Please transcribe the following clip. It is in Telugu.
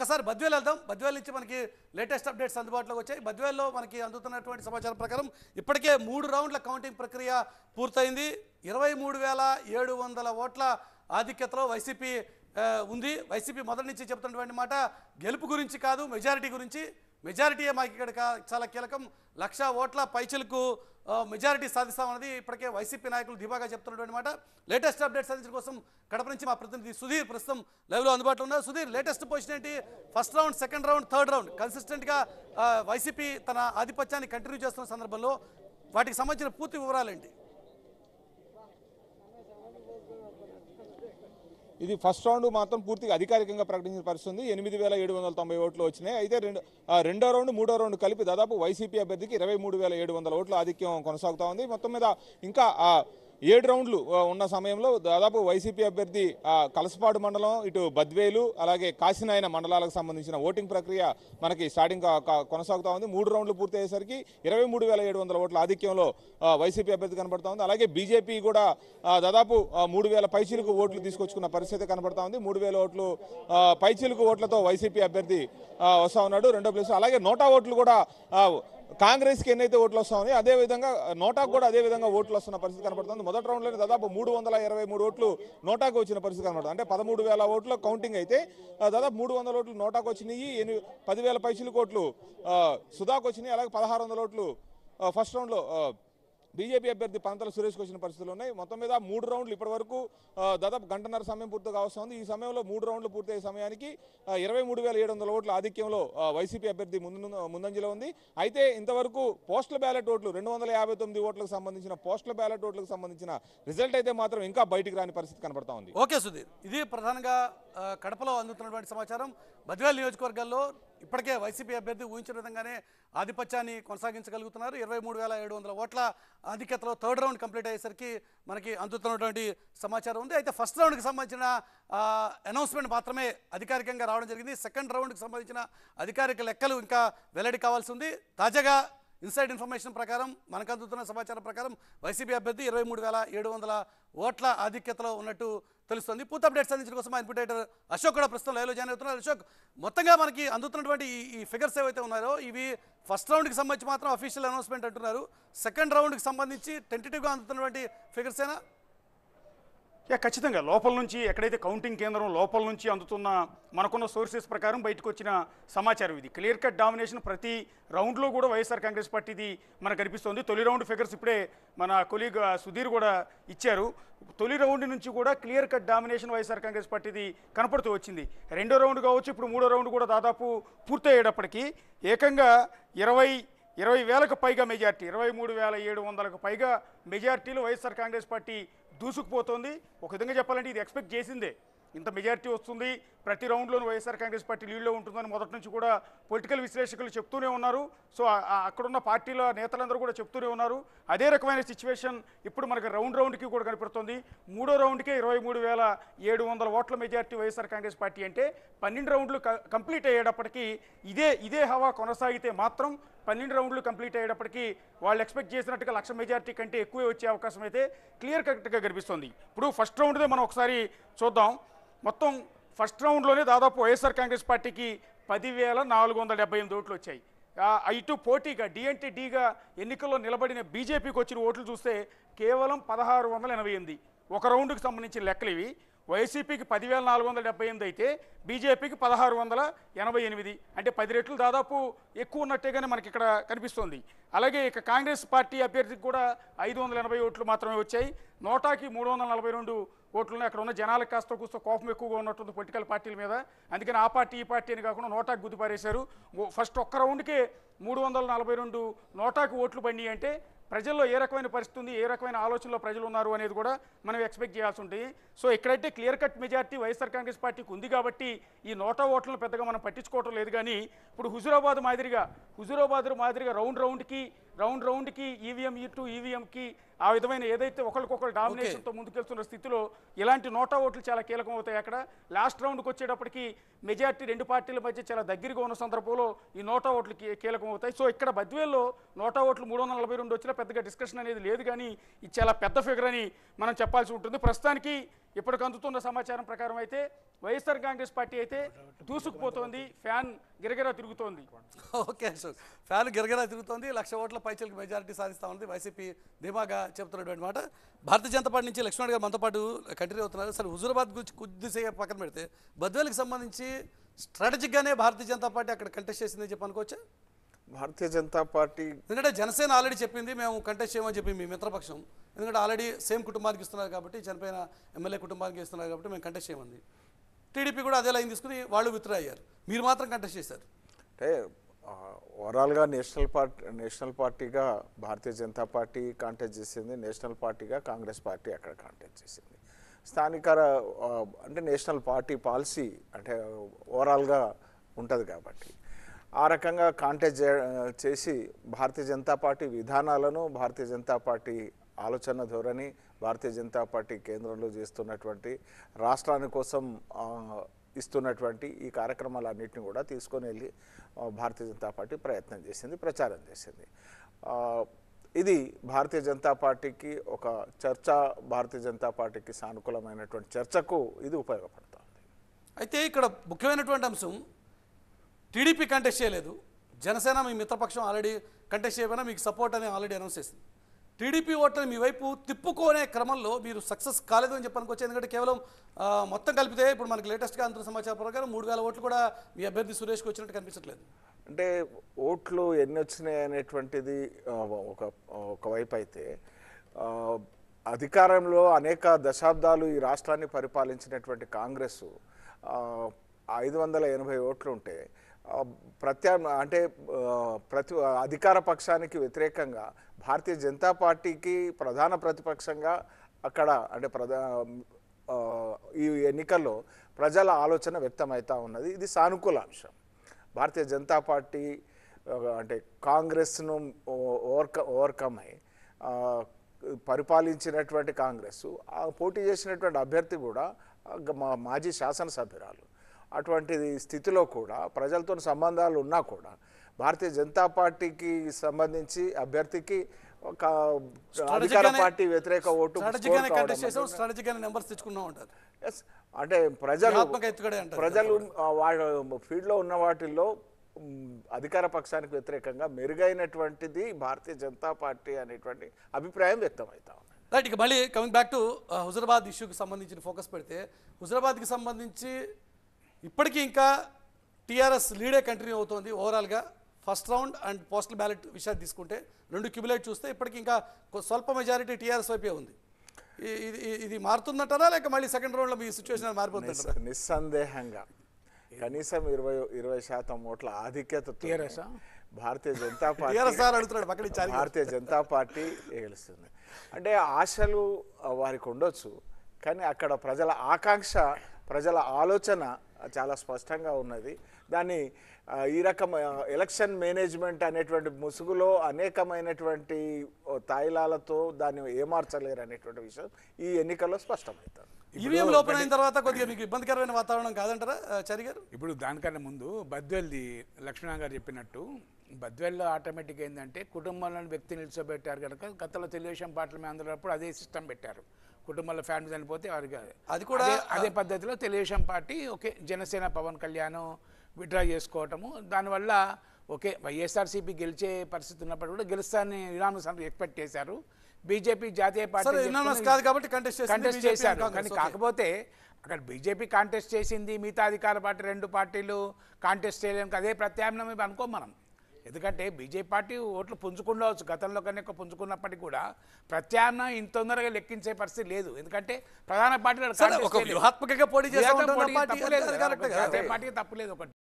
ఒక్కసారి బద్వేలు వెళ్దాం బద్వేలు నుంచి మనకి లేటెస్ట్ అప్డేట్స్ అందుబాటులోకి వచ్చాయి బద్వేల్లో మనకి అందుతున్నటువంటి సమాచారం ప్రకారం ఇప్పటికే మూడు రౌండ్ల కౌంటింగ్ ప్రక్రియ పూర్తయింది ఇరవై మూడు వేల ఏడు వందల ఓట్ల ఆధిక్యతలో వైసీపీ ఉంది వైసీపీ మొదటి నుంచి చెప్తున్నటువంటి మాట గెలుపు గురించి కాదు మెజారిటీ గురించి మెజారిటీయే మాకు ఇక్కడ చాలా కీలకం లక్ష ఓట్ల పైచలకు మెజారిటీ సాధిస్తామన్నది ఇప్పటికే వైసీపీ నాయకులు ధీమాగా చెప్తున్నటువంటి మాట లేటెస్ట్ అప్డేట్ అందించడం కోసం కడప నుంచి మా ప్రతినిధి సుధీర్ ప్రస్తుతం లైవ్లో అందుబాటులో ఉన్నారు సుధీర్ లేటెస్ట్ పొజిషన్ ఏంటి first round second round third round కన్సిస్టెంట్గా వైసీపీ తన ఆధిపత్యాన్ని కంటిన్యూ చేస్తున్న సందర్భంలో వాటికి సంబంధించిన పూర్తి వివరాలు ఏంటి ఇది ఫస్ట్ రౌండ్ మాత్రం పూర్తిగా అధికారికంగా ప్రకటించిన పరిస్థితుంది ఎనిమిది వేల ఏడు వందల తొంభై ఓట్లు వచ్చినాయి అయితే రెండు రెండో రౌండ్ మూడో రౌండ్ కలిపి దాదాపు వైసీపీ అభ్యర్థికి ఇరవై మూడు వేల ఏడు వందల ఓట్ల ఆధిక్యం కొనసాగుతూ ఉంది మొత్తం మీద ఇంకా ఏడు రౌండ్లు ఉన్న సమయంలో దాదాపు వైసీపీ అభ్యర్థి కలసపాడు మండలం ఇటు బద్వేలు అలాగే కాశీనాయన మండలాలకు సంబంధించిన ఓటింగ్ ప్రక్రియ మనకి స్టార్టింగ్ కొనసాగుతూ ఉంది మూడు రౌండ్లు పూర్తి అయ్యేసరికి ఇరవై మూడు వేల ఏడు వందల ఓట్ల ఆధిక్యంలో వైసీపీ అభ్యర్థి కనబడుతూ ఉంది అలాగే బీజేపీ కూడా దాదాపు మూడు వేల పైచీలకు ఓట్లు తీసుకొచ్చుకున్న పరిస్థితి కనబడుతూ ఉంది మూడు వేల ఓట్లు పైచీలకు ఓట్లతో వైసీపీ అభ్యర్థి వస్తూ ఉన్నాడు రెండో ప్లేస్ అలాగే నోటా ఓట్లు కూడా కాంగ్రెస్కి ఎన్నైతే ఓట్లు వస్తామని అదేవిధంగా నోటాకు కూడా అదే విధంగా ఓట్లు వస్తున్న పరిస్థితి కనబడుతుంది మొదటి రౌండ్లోనే దాదాపు మూడు వందల ఇరవై మూడు ఓట్లు నోటాకు వచ్చిన పరిస్థితి కనబడుతుంది అంటే పదమూడు వేల ఓట్ల కౌంటింగ్ అయితే దాదాపు మూడు వందల ఓట్లు నోటాకు వచ్చినాయి ఎని పదివేల పైసలు కోట్లు సుధాకు వచ్చినాయి అలాగే పదహారు వందల ఓట్లు ఫస్ట్ రౌండ్లో బీజేపీ అభ్యర్థి పంతల సురేష్కి వచ్చిన పరిస్థితులు ఉన్నాయి మొత్తం మీద మూడు రౌండ్లు ఇప్పటి వరకు దాదాపు గంటన్నర సమయం పూర్తి ఉంది ఈ సమయంలో మూడు రౌండ్లు పూర్తయ్యే సమయానికి ఇరవై మూడు వేల ఏడు వందల ఓట్ల ఆధిక్యంలో వైసీపీ అభ్యర్థి ముందు ముందంజలో ఉంది అయితే ఇంతవరకు పోస్టల్ బ్యాలెట్ ఓట్లు రెండు వందల యాభై తొమ్మిది ఓట్లకు సంబంధించిన పోస్టల్ బ్యాలెట్ ఓట్లకు సంబంధించిన రిజల్ట్ అయితే మాత్రం ఇంకా బయటికి రాని పరిస్థితి కనబడతా ఉంది ఓకే సుధీర్ ఇది ప్రధానంగా కడపలో అందుతున్నటువంటి సమాచారం బద్వేల్ నియోజకవర్గాల్లో ఇప్పటికే వైసీపీ అభ్యర్థి ఊహించిన విధంగానే ఆధిపత్యాన్ని కొనసాగించగలుగుతున్నారు ఇరవై మూడు వేల ఏడు వందల ఓట్ల ఆధిక్యతలో థర్డ్ రౌండ్ కంప్లీట్ అయ్యేసరికి మనకి అందుతున్నటువంటి సమాచారం ఉంది అయితే ఫస్ట్ రౌండ్కి సంబంధించిన అనౌన్స్మెంట్ మాత్రమే అధికారికంగా రావడం జరిగింది సెకండ్ రౌండ్కి సంబంధించిన అధికారిక లెక్కలు ఇంకా వెల్లడి కావాల్సి ఉంది తాజాగా ఇన్సైడ్ ఇన్ఫర్మేషన్ ప్రకారం మనకు అందుతున్న సమాచారం ప్రకారం వైసీపీ అభ్యర్థి ఇరవై మూడు వేల ఏడు వందల ఓట్ల ఆధిక్యతలో ఉన్నట్టు తెలుస్తుంది పూర్తి అప్డేట్స్ అందించడం కోసం మా ఇన్పుటేటర్ అశోక్ కూడా ప్రస్తుతం లైవ్లో జాయిన్ అవుతున్నారు అశోక్ మొత్తంగా మనకి అందుతున్నటువంటి ఈ ఫిగర్స్ ఏవైతే ఉన్నాయో ఇవి ఫస్ట్ రౌండ్కి సంబంధించి మాత్రం అఫీషియల్ అనౌన్స్మెంట్ అంటున్నారు సెకండ్ రౌండ్కి సంబంధించి టెంటేటివ్గా అందుతున్నటువంటి ఫిగర్స్ అయినా యా ఖచ్చితంగా లోపల నుంచి ఎక్కడైతే కౌంటింగ్ కేంద్రం లోపల నుంచి అందుతున్న మనకున్న సోర్సెస్ ప్రకారం బయటకు వచ్చిన సమాచారం ఇది క్లియర్ కట్ డామినేషన్ ప్రతి రౌండ్లో కూడా వైఎస్ఆర్ కాంగ్రెస్ పార్టీది మనకు కనిపిస్తోంది తొలి రౌండ్ ఫిగర్స్ ఇప్పుడే మన కొలీగ్ సుధీర్ కూడా ఇచ్చారు తొలి రౌండ్ నుంచి కూడా clear cut domination YSR Congress పార్టీది కనపడుతూ వచ్చింది రెండో రౌండ్ కావచ్చు ఇప్పుడు మూడో రౌండ్ కూడా దాదాపు పూర్తయ్యేటప్పటికీ ఏకంగా ఇరవై ఇరవై వేలకు పైగా మెజార్టీ ఇరవై మూడు వేల ఏడు వందలకు పైగా మెజార్టీలు వైఎస్ఆర్ కాంగ్రెస్ పార్టీ దూసుకుపోతోంది ఒక విధంగా చెప్పాలంటే ఇది ఎక్స్పెక్ట్ చేసిందే ఇంత మెజార్టీ వస్తుంది ప్రతి రౌండ్లోనూ వైఎస్ఆర్ కాంగ్రెస్ పార్టీ లీడ్లో ఉంటుందని మొదటి నుంచి కూడా పొలిటికల్ విశ్లేషకులు చెప్తూనే ఉన్నారు సో అక్కడున్న పార్టీల నేతలందరూ కూడా చెప్తూనే ఉన్నారు అదే రకమైన సిచ్యువేషన్ ఇప్పుడు మనకు రౌండ్ రౌండ్కి కూడా కనపడుతుంది మూడో రౌండ్కే ఇరవై మూడు వేల ఏడు వందల ఓట్ల మెజార్టీ వైఎస్ఆర్ కాంగ్రెస్ పార్టీ అంటే పన్నెండు రౌండ్లు కంప్లీట్ అయ్యేటప్పటికీ ఇదే ఇదే హవా కొనసాగితే మాత్రం పన్నెండు రౌండ్లు కంప్లీట్ అయ్యేటప్పటికీ వాళ్ళు ఎక్స్పెక్ట్ చేసినట్టుగా లక్ష మెజార్టీ కంటే ఎక్కువే వచ్చే అవకాశం అయితే క్లియర్ కట్గా కనిపిస్తుంది ఇప్పుడు ఫస్ట్ రౌండ్దే మనం ఒకసారి చూద్దాం మొత్తం ఫస్ట్ రౌండ్లోనే దాదాపు వైఎస్ఆర్ కాంగ్రెస్ పార్టీకి పదివేల నాలుగు వందల డెబ్బై ఎనిమిది ఓట్లు వచ్చాయి ఇటు పోటీగా డిఎన్టీ డిగా ఎన్నికల్లో నిలబడిన బీజేపీకి వచ్చిన ఓట్లు చూస్తే కేవలం పదహారు వందల ఎనభై ఎనిమిది ఒక రౌండ్కి సంబంధించిన లెక్కలు ఇవి వైసీపీకి పదివేల నాలుగు వందల డెబ్బై ఎనిమిది అయితే బీజేపీకి పదహారు వందల ఎనభై ఎనిమిది అంటే పది రెట్లు దాదాపు ఎక్కువ ఉన్నట్టేగానే మనకి ఇక్కడ కనిపిస్తుంది అలాగే ఇక కాంగ్రెస్ పార్టీ అభ్యర్థికి కూడా ఐదు వందల ఎనభై ఓట్లు మాత్రమే వచ్చాయి నోటాకి మూడు వందల నలభై రెండు ఓట్లున్నాయి అక్కడ ఉన్న జనాలకు కాస్త కూస్త కోపం ఎక్కువగా ఉన్నట్టుంది పొలిటికల్ పార్టీల మీద అందుకని ఆ పార్టీ ఈ పార్టీ అని కాకుండా నోటాకి గుద్దుపారేశారు ఫస్ట్ ఒక్క రౌండ్కే మూడు వందల నలభై రెండు నోటాకు ఓట్లు పండి అంటే ప్రజల్లో ఏ రకమైన పరిస్థితి ఉంది ఏ రకమైన ఆలోచనలో ప్రజలు ఉన్నారు అనేది కూడా మనం ఎక్స్పెక్ట్ చేయాల్సి ఉంటుంది సో ఇక్కడైతే clear cut majority YSR Congress పార్టీకి ఉంది కాబట్టి ఈ నోటా ఓట్లను పెద్దగా మనం పట్టించుకోవటం లేదు కానీ ఇప్పుడు హుజురాబాద్ మాదిరిగా హుజురాబాద్ మాదిరిగా రౌండ్ రౌండ్కి రౌండ్ రౌండ్కి ఈవీఎం ఇటు ఈవీఎంకి ఆ విధమైన ఏదైతే ఒకరికొకరు డామినేషన్తో ముందుకెళ్తున్న స్థితిలో ఇలాంటి నోటా ఓట్లు చాలా కీలకం అవుతాయి అక్కడ లాస్ట్ రౌండ్కి వచ్చేటప్పటికి మెజార్టీ రెండు పార్టీల మధ్య చాలా దగ్గరగా ఉన్న సందర్భంలో ఈ నోటా ఓట్లు కీలకం అవుతాయి సో ఇక్కడ బద్వేల్లో నూట ఓట్లు మూడు వందల నలభై రెండు వచ్చినా పెద్దగా డిస్కషన్ అనేది లేదు కానీ ఇది చాలా పెద్ద ఫిగర్ అని మనం చెప్పాల్సి ఉంటుంది ప్రస్తుతానికి ఇప్పటికి అందుతున్న సమాచారం ప్రకారం అయితే వైఎస్ఆర్ కాంగ్రెస్ పార్టీ అయితే దూసుకుపోతోంది ఫ్యాన్ గిరగిరా తిరుగుతోంది ఓకే అశోక్ ఫ్యాన్ గిరగిరా తిరుగుతోంది లక్ష ఓట్ల పైచలకి మెజారిటీ సాధిస్తా ఉంది వైసీపీ ధీమాగా చెబుతున్నటువంటి మాట భారతీయ జనతా పార్టీ నుంచి లక్ష్మణ్ గారు మనతో పాటు కంటిన్యూ అవుతున్నారు సరే హుజూరాబాద్ గురించి కొద్దిసేపు పక్కన పెడితే బద్వేలకు సంబంధించి స్ట్రాటజిక్గానే భారతీయ జనతా పార్టీ అక్కడ కంటెస్ట్ చేసిందని చెప్పనుకోవచ్చు భారతీయ జనతా పార్టీ ఎందుకంటే జనసేన ఆల్రెడీ చెప్పింది మేము కంటెస్ట్ చేయమని చెప్పి మీ మిత్రపక్షం ఎందుకంటే ఆల్రెడీ సేమ్ కుటుంబానికి ఇస్తున్నారు కాబట్టి చనిపోయిన ఎమ్మెల్యే కుటుంబానికి ఇస్తున్నారు కాబట్టి మేము కంటెస్ట్ చేయమంది టీడీపీ కూడా అదే లైన్ తీసుకుని వాళ్ళు విత్ర అయ్యారు మీరు మాత్రం కంటెస్ట్ చేశారు అంటే ఓవరాల్గా నేషనల్ పార్టీ నేషనల్ పార్టీగా భారతీయ జనతా పార్టీ కాంటెస్ట్ చేసింది నేషనల్ పార్టీగా కాంగ్రెస్ పార్టీ అక్కడ కాంటెస్ట్ చేసింది స్థానిక అంటే నేషనల్ పార్టీ పాలసీ అంటే ఓవరాల్గా ఉంటుంది కాబట్టి ఆ రకంగా కాంటాక్ట్ చేసి భారతీయ జనతా పార్టీ విధానాలను భారతీయ జనతా పార్టీ ఆలోచన ధోరణి భారతీయ జనతా పార్టీ కేంద్రంలో చేస్తున్నటువంటి రాష్ట్రాని కోసం ఇస్తున్నటువంటి ఈ కార్యక్రమాలన్నింటినీ కూడా తీసుకొని వెళ్ళి భారతీయ జనతా పార్టీ ప్రయత్నం చేసింది ప్రచారం చేసింది ఇది భారతీయ జనతా పార్టీకి ఒక చర్చ భారతీయ జనతా పార్టీకి సానుకూలమైనటువంటి చర్చకు ఇది ఉపయోగపడుతుంది అయితే ఇక్కడ ముఖ్యమైనటువంటి అంశం టీడీపీ కంటెస్ట్ చేయలేదు జనసేన మీ మిత్రపక్షం ఆల్రెడీ కంటెస్ట్ చేయబోయినా మీకు సపోర్ట్ అని ఆల్రెడీ అనౌన్స్ చేసింది టీడీపీ ఓట్లను మీ వైపు తిప్పుకునే క్రమంలో మీరు సక్సెస్ కాలేదు అని చెప్పడానికి వచ్చే ఎందుకంటే కేవలం మొత్తం కలిపితే ఇప్పుడు మనకి లేటెస్ట్గా అంతర సమాచారం ప్రకారం మూడు వేల ఓట్లు కూడా మీ అభ్యర్థి సురేష్కి వచ్చినట్టు కనిపించట్లేదు అంటే ఓట్లు ఎన్ని వచ్చినాయి అనేటువంటిది ఒక ఒకవైపు అయితే అధికారంలో అనేక దశాబ్దాలు ఈ రాష్ట్రాన్ని పరిపాలించినటువంటి కాంగ్రెస్ ఐదు వందల ఎనభై ఓట్లు ఉంటే ప్రత్యా అంటే ప్రతి అధికార పక్షానికి వ్యతిరేకంగా భారతీయ జనతా పార్టీకి ప్రధాన ప్రతిపక్షంగా అక్కడ అంటే ప్రధా ఈ ఎన్నికల్లో ప్రజల ఆలోచన వ్యక్తమవుతూ ఉన్నది ఇది సానుకూల అంశం భారతీయ జనతా పార్టీ అంటే కాంగ్రెస్ను ఓవర్క ఓవర్కమ్ అయి పరిపాలించినటువంటి కాంగ్రెస్ పోటీ చేసినటువంటి అభ్యర్థి కూడా మాజీ శాసనసభ్యురాలు అటువంటి స్థితిలో కూడా ప్రజలతో సంబంధాలు ఉన్నా కూడా భారతీయ జనతా పార్టీకి సంబంధించి అభ్యర్థికి ఒక అధికార పార్టీ వ్యతిరేక ఓటు అంటే ప్రజలు ప్రజలు ఫీల్డ్లో ఉన్న వాటిల్లో అధికార పక్షానికి వ్యతిరేకంగా మెరుగైనటువంటిది భారతీయ జనతా పార్టీ అనేటువంటి అభిప్రాయం వ్యక్తమవుతా ఉంది రైట్ ఇక మళ్ళీ కమింగ్ బ్యాక్ టు హుజరాబాద్ ఇష్యూకి సంబంధించిన ఫోకస్ పెడితే హుజరాబాద్కి సంబంధించి ఇప్పటికీ ఇంకా టీఆర్ఎస్ లీడే కంటిన్యూ అవుతోంది ఓవరాల్గా first round and postal ballot విషయాన్ని తీసుకుంటే రెండు క్యుబులేట్ చూస్తే ఇప్పటికి ఇంకా స్వల్ప మెజారిటీ టీఆర్ఎస్ వైపే ఉంది ఇది ఇది మారుతుందంటారా లేక మళ్ళీ సెకండ్ రౌండ్లో మీ సిచ్యువేషన్ మారిపోతుంది నిస్సందేహంగా కనీసం ఇరవై ఇరవై శాతం ఓట్ల ఆధిక్యత TRS Bharatiya Janata Party Bharatiya Janata Party ఏలుస్తుంది అంటే ఆశలు వారికి ఉండొచ్చు కానీ అక్కడ ప్రజల ఆకాంక్ష ప్రజల ఆలోచన చాలా స్పష్టంగా ఉన్నది దాన్ని ఈ రకం ఎలక్షన్ మేనేజ్మెంట్ అనేటువంటి ముసుగులో అనేకమైనటువంటి తాయిలాలతో దాన్ని ఏమార్చలేరు అనేటువంటి విషయం ఈ ఎన్నికల్లో స్పష్టమవుతుంది ఈవీఎంలు ఓపెన్ అయిన తర్వాత కొద్దిగా మీకు ఇబ్బందికరమైన వాతావరణం కాదంటారా చరిగారు ఇప్పుడు దానికన్నా ముందు బద్వెల్ది లక్ష్మణ గారు చెప్పినట్టు బద్వెల్లో ఆటోమేటిక్ ఏంటంటే కుటుంబంలోని వ్యక్తి నిలిచోబెట్టారు కనుక గతంలో తెలుగుదేశం పార్టీ మీద అందులో అదే సిస్టమ్ పెట్టారు కుటుంబంలో ఫ్యామిలీ చనిపోతే వారికి అది కూడా అదే పద్ధతిలో Telugu Desam Party okay Janasena Pawan Kalyan withdraw చేసుకోవటము దానివల్ల ఓకే వైఎస్ఆర్సీపీ గెలిచే పరిస్థితి ఉన్నప్పుడు కూడా గెలుస్తానని యునామస్ ఎక్స్పెక్ట్ చేశారు బీజేపీ జాతీయ పార్టీ కాబట్టి కంటెస్ట్ చేశారు కానీ కాకపోతే అక్కడ బీజేపీ కాంటెస్ట్ చేసింది మిగతా అధికార పార్టీ రెండు పార్టీలు కాంటెస్ట్ చేయలేము అదే ప్రత్యామ్నాయం అనుకో మనం ఎందుకంటే బీజేపీ పార్టీ ఓట్లు పుంజుకుండవచ్చు గతంలో కన్నా ఎక్కువ పుంజుకున్నప్పటికీ కూడా ప్రత్యామ్నాయం ఇంత తొందరగా లెక్కించే పరిస్థితి లేదు ఎందుకంటే ప్రధాన పార్టీ తప్పు లేదు ఒకటి